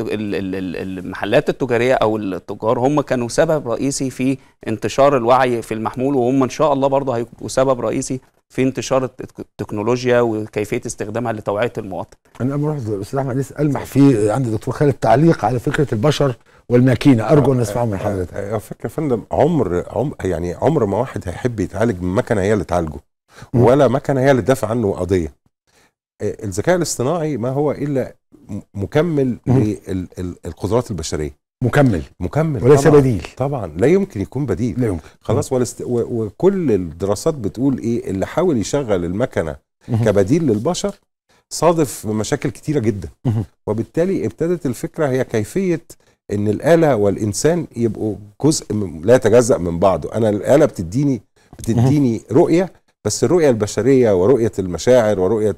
المحلات التجاريه او التجار هم كانوا سبب رئيسي في انتشار الوعي في المحمول وهم ان شاء الله برضه هيبقوا سبب رئيسي في انتشار التكنولوجيا وكيفيه استخدامها لتوعيه المواطن. انا بروح استاذ احمد لسه المح في عند الدكتور خالد تعليق على فكره البشر والماكينه ارجو ان أه، نسمعه من أه، حضرتك. على فكره أه، يا فندم عمر عم يعني عمر ما واحد هيحب يتعالج من مكنه هي اللي تعالجه ولا مكنه هي اللي تدافع عنه قضيه. آه، الذكاء الاصطناعي ما هو الا مكمل للقدرات البشريه مكمل مكمل وليس طبعًا بديل طبعا لا يمكن يكون بديل لا يمكن خلاص ولست وكل الدراسات بتقول ايه اللي حاول يشغل المكنه كبديل للبشر صادف مشاكل كتيره جدا وبالتالي ابتدت الفكره هي كيفيه ان الاله والانسان يبقوا جزء لا يتجزا من بعضه انا الاله بتديني بتديني رؤيه بس الرؤيه البشريه ورؤيه المشاعر ورؤيه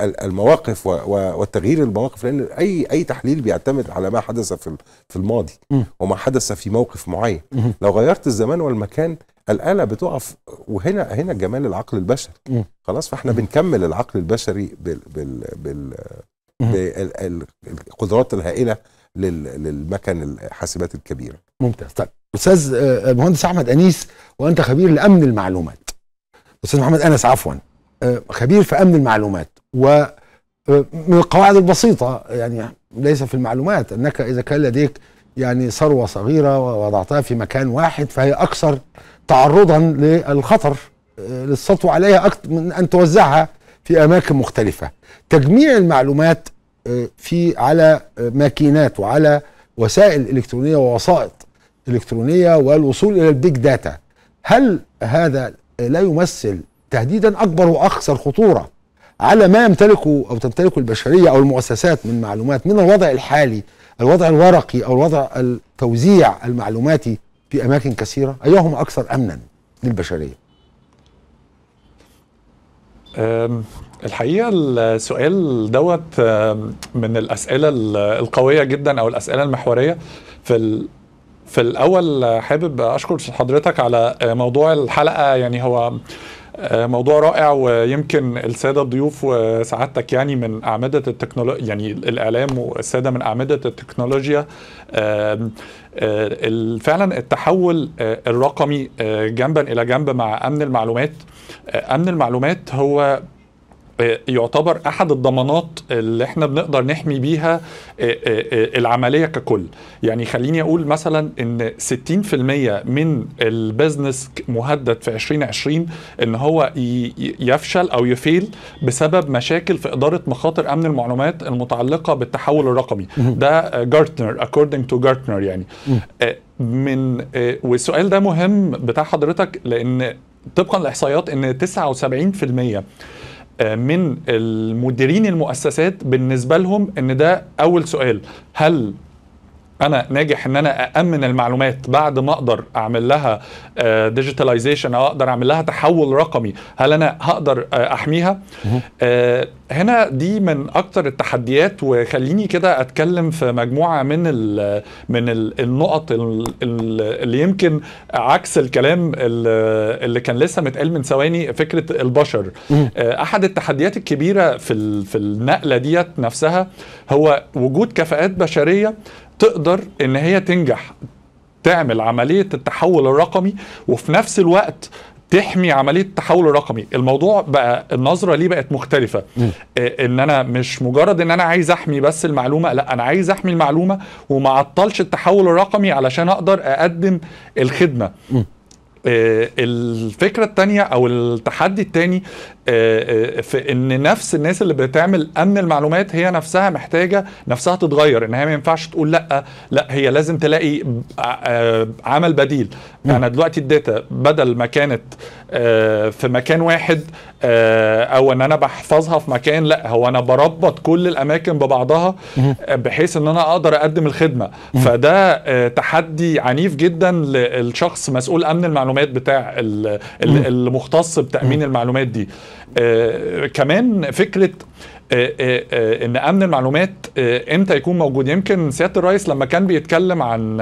المواقف والتغيير المواقف لان اي اي تحليل بيعتمد على ما حدث في في الماضي وما حدث في موقف معين لو غيرت الزمان والمكان الاله بتقف وهنا هنا جمال العقل البشري خلاص فاحنا بنكمل العقل البشري بال بال بال بالقدرات الهائله للمكن الحاسبات الكبيره ممتاز طيب استاذ المهندس آه، احمد انيس وانت خبير لامن المعلومات استاذ محمد انس عفوا آه، خبير في امن المعلومات و آه، من القواعد البسيطة يعني ليس في المعلومات أنك إذا كان لديك يعني ثروة صغيرة ووضعتها في مكان واحد فهي أكثر تعرضا للخطر آه، للسطو عليها أكثر من أن توزعها في أماكن مختلفة تجميع المعلومات آه، في على ماكينات وعلى وسائل إلكترونية ووسائط إلكترونية والوصول إلى البيج داتا هل هذا لا يمثل تهديدا أكبر وأكثر خطورة على ما يمتلكه أو تمتلكه البشرية أو المؤسسات من معلومات من الوضع الحالي الوضع الورقي أو الوضع التوزيع المعلوماتي في أماكن كثيرة أيهما أكثر أمنا للبشرية؟ الحقيقه السؤال دوت من الاسئله القويه جدا او الاسئله المحوريه في في الاول حابب اشكر حضرتك على موضوع الحلقه يعني هو آه، موضوع رائع ويمكن الساده الضيوف وسعادتك يعني من اعمده التكنولوجيا يعني الاعلام والساده من اعمده التكنولوجيا آه، فعلا التحول آه، الرقمي جنبا الى جنب مع امن المعلومات امن المعلومات هو آه، يعتبر احد الضمانات اللي احنا بنقدر نحمي بيها آه، آه، العمليه ككل يعني خليني اقول مثلا ان 60% من البزنس مهدد في 2020 ان هو يفشل او يفيل بسبب مشاكل في اداره مخاطر امن المعلومات المتعلقه بالتحول الرقمي ده جارتنر اكوردنج تو جارتنر يعني من والسؤال ده مهم بتاع حضرتك لان طبقا لاحصائيات ان 79% آه، من المديرين المؤسسات بالنسبه لهم ان ده اول سؤال هل انا ناجح ان انا اامن المعلومات بعد ما اقدر اعمل لها ديجيتاليزيشن آه، او اقدر اعمل لها تحول رقمي هل انا هقدر آه، احميها آه، هنا دي من اكتر التحديات وخليني كده اتكلم في مجموعه من الـ من الـ النقط الـ اللي يمكن عكس الكلام اللي كان لسه متقال من ثواني فكره البشر احد التحديات الكبيره في في النقله ديت نفسها هو وجود كفاءات بشريه تقدر ان هي تنجح تعمل عمليه التحول الرقمي وفي نفس الوقت تحمي عمليه التحول الرقمي الموضوع بقى النظره ليه بقت مختلفه إيه ان انا مش مجرد ان انا عايز احمي بس المعلومه لا انا عايز احمي المعلومه وما اعطلش التحول الرقمي علشان اقدر اقدم الخدمه إيه الفكره الثانيه او التحدي الثاني آه، آه، في ان نفس الناس اللي بتعمل امن المعلومات هي نفسها محتاجه نفسها تتغير ان هي ما ينفعش تقول لا لا هي لازم تلاقي آه، عمل بديل يعني دلوقتي الداتا بدل ما كانت في مكان واحد او ان انا بحفظها في مكان لا هو انا بربط كل الاماكن ببعضها بحيث ان انا اقدر اقدم الخدمه فده تحدي عنيف جدا للشخص مسؤول امن المعلومات بتاع المختص بتامين المعلومات دي آه، كمان فكره آه، آه، آه، ان امن المعلومات امتى يكون موجود يمكن سياده الرئيس لما كان بيتكلم عن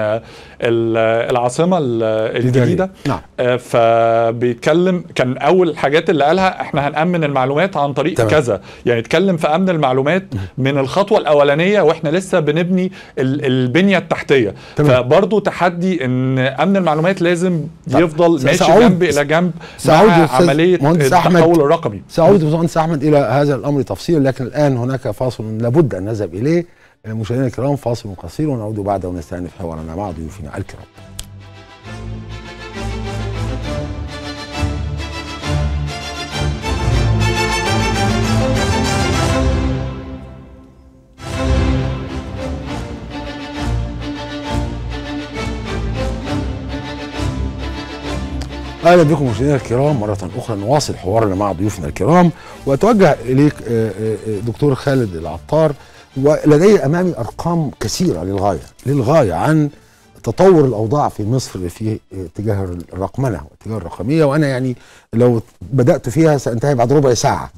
العاصمه الجديده نعم. فبيتكلم كان اول الحاجات اللي قالها احنا هنامن المعلومات عن طريق تمام. كذا يعني اتكلم في امن المعلومات من الخطوه الاولانيه واحنا لسه بنبني البنيه التحتيه تمام. فبرضه تحدي ان امن المعلومات لازم يفضل ماشي سأعود جنب الى جنب سأعود مع عمليه التحول الرقمي ساعود باشمهندس احمد الى هذا الامر تفصيلا لكن ولكن الآن هناك فاصل لابد أن نذهب إليه مشاهدينا الكرام فاصل قصير ونعود بعده ونستأنف حوارنا مع ضيوفنا الكرام اهلا بكم مشاهدينا الكرام مره اخرى نواصل حوارنا مع ضيوفنا الكرام واتوجه اليك آه، آه، آه، دكتور خالد العطار ولدي امامي ارقام كثيره للغايه للغايه عن تطور الاوضاع في مصر في اتجاه الرقمنه واتجاه الرقميه وانا يعني لو بدات فيها سانتهي بعد ربع ساعه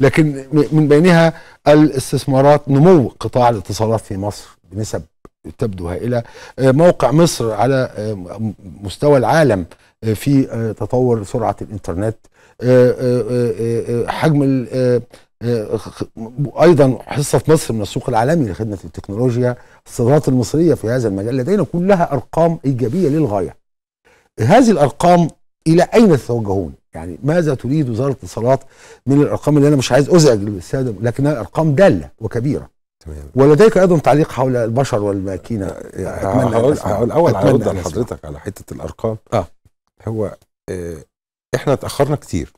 لكن من بينها الاستثمارات نمو قطاع الاتصالات في مصر بنسب تبدو هائله موقع مصر على مستوى العالم آه، في آه، تطور سرعه الانترنت آه، حجم ايضا حصه في مصر من السوق العالمي لخدمه التكنولوجيا الصادرات المصريه في هذا المجال لدينا كلها ارقام ايجابيه للغايه هذه الارقام الى اين تتوجهون يعني ماذا تريد وزاره الاتصالات من الارقام اللي انا مش عايز ازعج الساده لكنها الارقام داله وكبيره تمام ولديك ايضا تعليق حول البشر والماكينه هقول الاول على حضرتك على حته الارقام آه. هو آه، احنا اتاخرنا كتير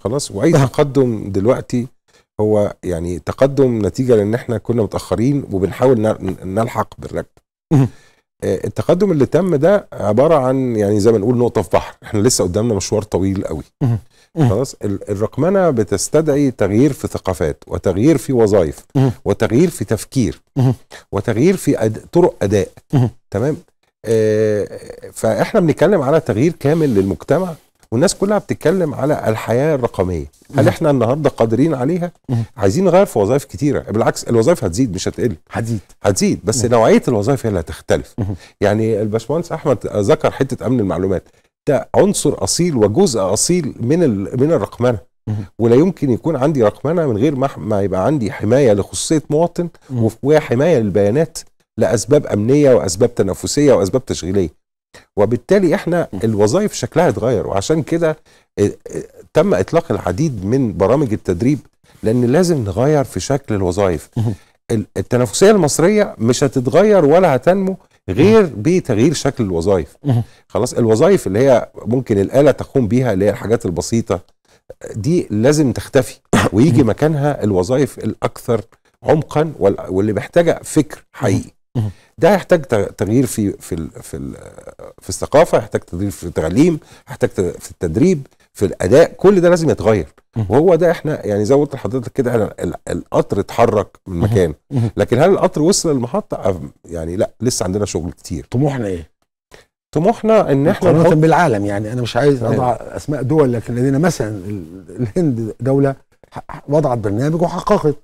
خلاص واي نعم. تقدم دلوقتي هو يعني تقدم نتيجه لان احنا كنا متاخرين وبنحاول نلحق بالركب آه، التقدم اللي تم ده عباره عن يعني زي ما نقول نقطه في بحر احنا لسه قدامنا مشوار طويل قوي خلاص الرقمنه بتستدعي تغيير في ثقافات وتغيير في وظائف وتغيير في تفكير وتغيير في أد... طرق اداء تمام آه، فاحنا بنتكلم على تغيير كامل للمجتمع والناس كلها بتتكلم على الحياه الرقميه هل احنا النهارده قادرين عليها عايزين نغير في وظائف كتيره بالعكس الوظائف هتزيد مش هتقل هتزيد هتزيد بس نوعيه الوظائف هي اللي هتختلف يعني الباشمهندس احمد ذكر حته امن المعلومات ده عنصر اصيل وجزء اصيل من من الرقمنه ولا يمكن يكون عندي رقمنه من غير ما, ما يبقى عندي حمايه لخصوصيه مواطن وحمايه للبيانات لاسباب امنيه واسباب تنافسيه واسباب تشغيليه وبالتالي احنا الوظائف شكلها اتغير وعشان كده آه، آه، تم اطلاق العديد من برامج التدريب لان لازم نغير في شكل الوظائف التنافسيه المصريه مش هتتغير ولا هتنمو غير بتغيير شكل الوظائف خلاص الوظائف اللي هي ممكن الاله تقوم بيها اللي هي الحاجات البسيطه دي لازم تختفي [COUGHS] ويجي مكانها الوظائف الاكثر عمقا واللي محتاجه فكر حقيقي ده هيحتاج تغيير في في في في الثقافه هيحتاج تغيير في التعليم هيحتاج في التدريب في الاداء كل ده لازم يتغير وهو ده احنا يعني زي ما قلت لحضرتك كده احنا القطر اتحرك من مكانه لكن هل القطر وصل للمحطه يعني لا لسه عندنا شغل كتير طموحنا ايه طموحنا ان احنا مقارنه بالعالم يعني انا مش عايز أيوه. اضع اسماء دول لكن لدينا مثلا الهند دوله وضعت برنامج وحققت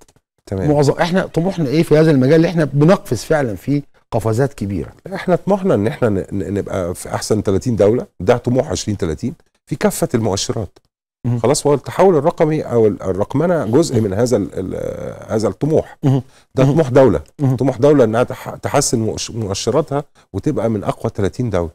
تمام معظم احنا طموحنا ايه في هذا المجال اللي احنا بنقفز فعلا فيه قفزات كبيره احنا طموحنا ان احنا نبقى في احسن 30 دوله ده طموح 20 30 في كافه المؤشرات مم. خلاص هو التحول الرقمي او الرقمنه جزء من هذا هذا الطموح ده طموح دوله طموح دوله انها تحسن مؤشراتها وتبقى من اقوى 30 دوله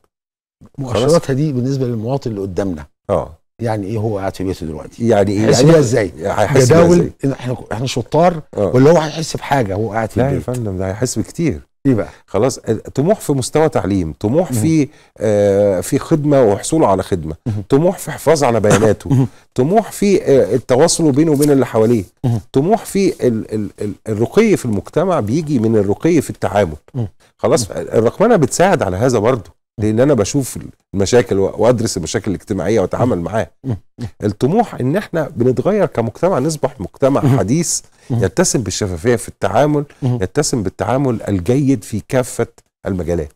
مؤشراتها دي بالنسبه للمواطن اللي قدامنا اه يعني ايه هو قاعد في بيته دلوقتي يعني ايه يعني بيها ازاي جداول احنا احنا شطار أوه. ولا هو هيحس بحاجه هو قاعد في البيت لا يا فندم ده هيحس بكتير ايه بقى خلاص آه، طموح في مستوى تعليم طموح في آه في خدمه وحصوله على خدمه طموح في حفاظ على بياناته طموح في آه التواصل بينه وبين اللي حواليه طموح في ال ال ال الرقي في المجتمع بيجي من الرقي في التعامل خلاص الرقمنه بتساعد على هذا برضه لان انا بشوف المشاكل وادرس المشاكل الاجتماعيه واتعامل معاها الطموح ان احنا بنتغير كمجتمع نصبح مجتمع حديث يتسم بالشفافيه في التعامل يتسم بالتعامل الجيد في كافه المجالات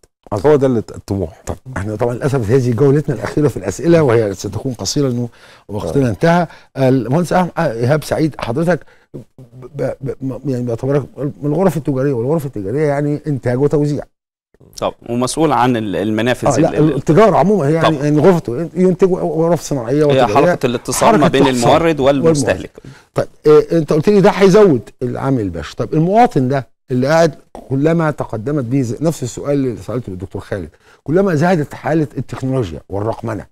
هو ده الطموح طب احنا طبعا للاسف هذه جولتنا الاخيره في الاسئله وهي ستكون قصيره لانه وقتنا آه. انتهى المهندس آه، ايهاب سعيد حضرتك ب... ب... يعني بيعتبرك من الغرف التجاريه والغرف التجاريه يعني انتاج وتوزيع طب ومسؤول عن المنافذ آه لا التجاره عموما يعني طب. يعني غرفته ينتجوا غرف صناعيه هي حركه الاتصال ما بين المورد والمستهلك طيب إيه انت قلت لي ده هيزود العامل البشري طب المواطن ده اللي قاعد كلما تقدمت به نفس السؤال اللي سالته للدكتور خالد كلما زادت حاله التكنولوجيا والرقمنه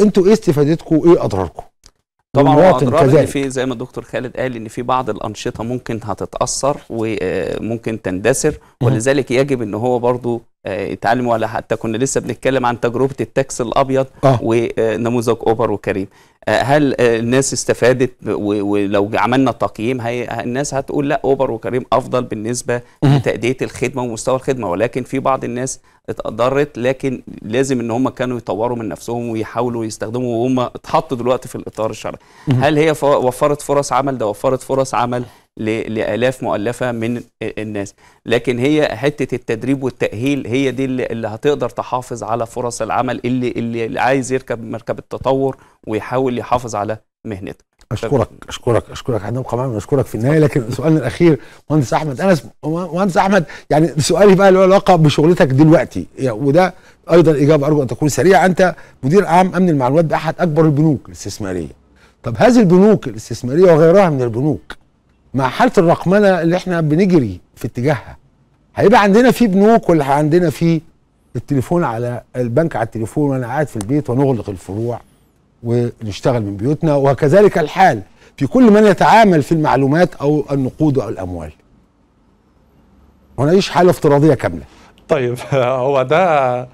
انتوا ايه استفادتكم وايه اضراركم طبعا هو ان في زي ما الدكتور خالد قال ان في بعض الانشطه ممكن هتتاثر وممكن آه، تندثر ولذلك يجب ان هو برضو آه، يتعلم ولا حتى كنا لسه بنتكلم عن تجربه التاكس الابيض آه. ونموذج آه، اوبر وكريم هل آه، الناس استفادت ولو عملنا تقييم هي الناس هتقول لا اوبر وكريم افضل بالنسبه لتاديه الخدمه ومستوى الخدمه ولكن في بعض الناس اتضرت لكن لازم ان هم كانوا يطوروا من نفسهم ويحاولوا يستخدموا وهم اتحطوا دلوقتي في الاطار الشرعي هل هي وفرت فرص عمل ده وفرت فرص عمل لالاف مؤلفه من الناس لكن هي حته التدريب والتاهيل هي دي اللي هتقدر تحافظ على فرص العمل اللي اللي عايز يركب مركب التطور ويحاول يحافظ على مهنته اشكرك اشكرك اشكرك حضرتك معاك اشكرك في النهايه لكن سؤالنا الاخير مهندس احمد انس مهندس احمد يعني سؤالي بقى له علاقه بشغلتك دلوقتي يعني وده ايضا اجابه ارجو ان تكون سريعه انت مدير عام امن المعلومات باحد اكبر البنوك الاستثماريه طب هذه البنوك الاستثماريه وغيرها من البنوك مع حاله الرقمنه اللي احنا بنجري في اتجاهها هيبقى عندنا في بنوك ولا عندنا في التليفون على البنك على التليفون وانا قاعد في البيت ونغلق الفروع ونشتغل من بيوتنا وكذلك الحال في كل من يتعامل في المعلومات او النقود او الاموال ونعيش حاله افتراضيه كامله طيب [LAUGHS] هو ده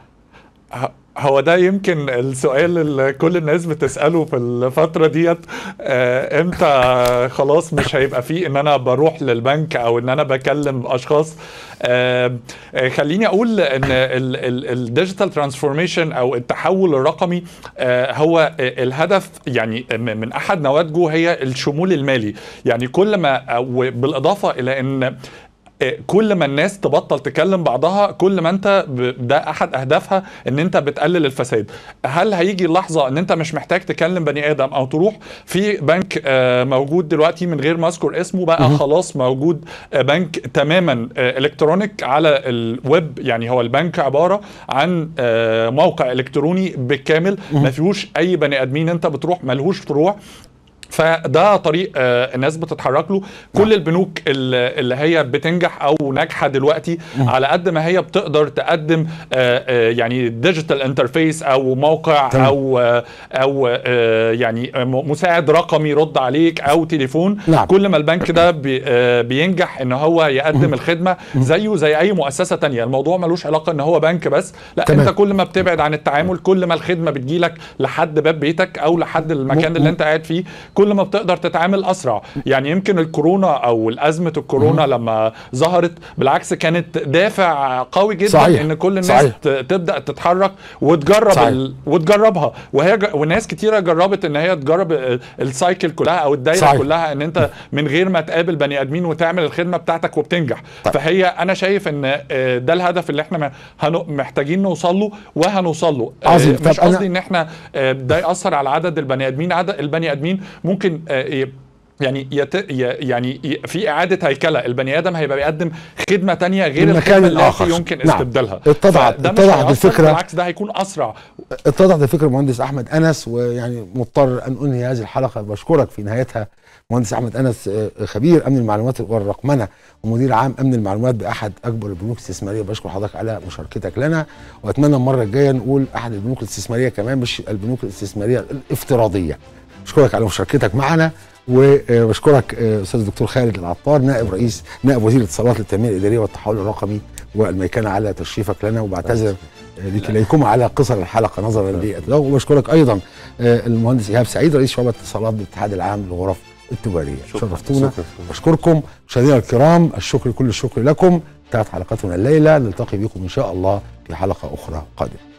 هو ده يمكن السؤال اللي كل الناس بتسأله في الفترة ديت آه، امتى خلاص مش هيبقى فيه ان انا بروح للبنك او ان انا بكلم اشخاص آه، آه، خليني اقول ان الديجيتال ترانسفورميشن او التحول الرقمي هو الهدف يعني من احد نواتجه هي الشمول المالي يعني كل ما بالاضافة الى ان كل ما الناس تبطل تكلم بعضها كل ما انت ده احد اهدافها ان انت بتقلل الفساد هل هيجي اللحظه ان انت مش محتاج تكلم بني ادم او تروح في بنك آه، موجود دلوقتي من غير ما اذكر اسمه بقى خلاص موجود آه، بنك تماما آه، الكترونيك على الويب يعني هو البنك عباره عن موقع الكتروني بالكامل ما فيهوش اي بني ادمين انت بتروح ملهوش فروع فده طريق آه، الناس بتتحرك له كل نعم. البنوك اللي هي بتنجح او ناجحه دلوقتي على قد ما هي بتقدر تقدم آه، آه، يعني ديجيتال انترفيس او موقع او او يعني مساعد رقمي يرد عليك او تليفون نعم. كل ما البنك ده بينجح ان هو يقدم الخدمه زيه زي اي مؤسسه تانية الموضوع ملوش علاقه ان هو بنك بس لا تمام. انت كل ما بتبعد عن التعامل كل ما الخدمه بتجيلك لحد باب بيتك او لحد المكان اللي انت قاعد فيه كل ما بتقدر تتعامل اسرع يعني يمكن الكورونا او ازمه الكورونا لما ظهرت بالعكس كانت دافع قوي جدا صحيح. ان كل الناس صحيح. تبدا تتحرك وتجرب صحيح. ال... وتجربها وهي ج... وناس كتيره جربت ان هي تجرب السايكل كلها او الدايره صحيح. كلها ان انت من غير ما تقابل بني ادمين وتعمل الخدمه بتاعتك وبتنجح طيب. فهي انا شايف ان آه، ده الهدف اللي احنا محتاجين نوصل له وهنوصل له آه، عظيم. مش قصدي ان احنا آه، ده ياثر على عدد البني ادمين عدد البني ادمين ممكن آه، يعني يت... يعني في اعاده هيكله البني ادم هيبقى بيقدم خدمه تانية غير المكان الآخر يمكن نعم. استبدالها اتضح اتضحت الفكره بالعكس ده هيكون اسرع اتضحت الفكره مهندس احمد انس ويعني مضطر ان انهي هذه الحلقه بشكرك في نهايتها مهندس احمد انس آه، خبير امن المعلومات والرقمنه ومدير عام امن المعلومات باحد اكبر البنوك الاستثماريه بشكر حضرتك على مشاركتك لنا واتمنى المره الجايه نقول احد البنوك الاستثماريه كمان مش البنوك الاستثماريه الافتراضيه بشكرك على مشاركتك معنا وبشكرك آه، استاذ الدكتور خالد العطار نائب رئيس نائب وزير الاتصالات للتنميه الاداريه والتحول الرقمي والميكان على تشريفك لنا وبعتذر آه، لكم على قصر الحلقه نظرا للتداول وبشكرك ايضا آه، المهندس ايهاب سعيد رئيس شعبه الاتصالات بالاتحاد العام للغرف التجاريه شرفتونا بشكركم مشاهدينا الكرام الشكر كل الشكر لكم انتهت حلقتنا الليله نلتقي بكم ان شاء الله في حلقه اخرى قادمه